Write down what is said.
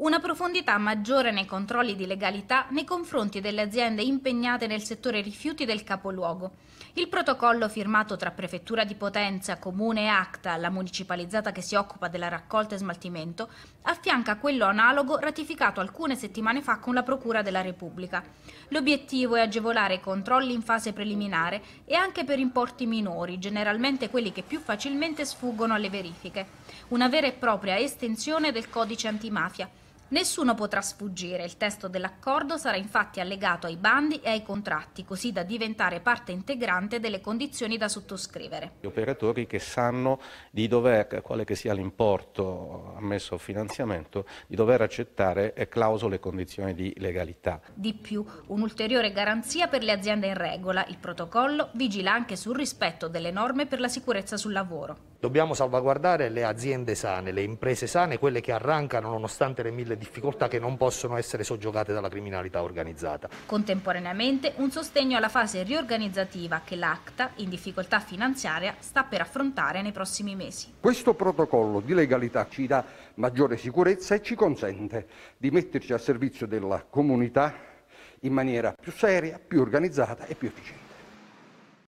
una profondità maggiore nei controlli di legalità nei confronti delle aziende impegnate nel settore rifiuti del capoluogo. Il protocollo firmato tra Prefettura di Potenza, Comune e Acta, la municipalizzata che si occupa della raccolta e smaltimento, affianca quello analogo ratificato alcune settimane fa con la Procura della Repubblica. L'obiettivo è agevolare i controlli in fase preliminare e anche per importi minori, generalmente quelli che più facilmente sfuggono alle verifiche. Una vera e propria estensione del codice antimafia Nessuno potrà sfuggire, il testo dell'accordo sarà infatti allegato ai bandi e ai contratti, così da diventare parte integrante delle condizioni da sottoscrivere. Gli operatori che sanno di dover, quale che sia l'importo ammesso a finanziamento, di dover accettare eh, clausole e condizioni di legalità. Di più, un'ulteriore garanzia per le aziende in regola, il protocollo vigila anche sul rispetto delle norme per la sicurezza sul lavoro. Dobbiamo salvaguardare le aziende sane, le imprese sane, quelle che arrancano nonostante le mille difficoltà che non possono essere soggiogate dalla criminalità organizzata. Contemporaneamente un sostegno alla fase riorganizzativa che l'ACTA, in difficoltà finanziaria, sta per affrontare nei prossimi mesi. Questo protocollo di legalità ci dà maggiore sicurezza e ci consente di metterci a servizio della comunità in maniera più seria, più organizzata e più efficiente.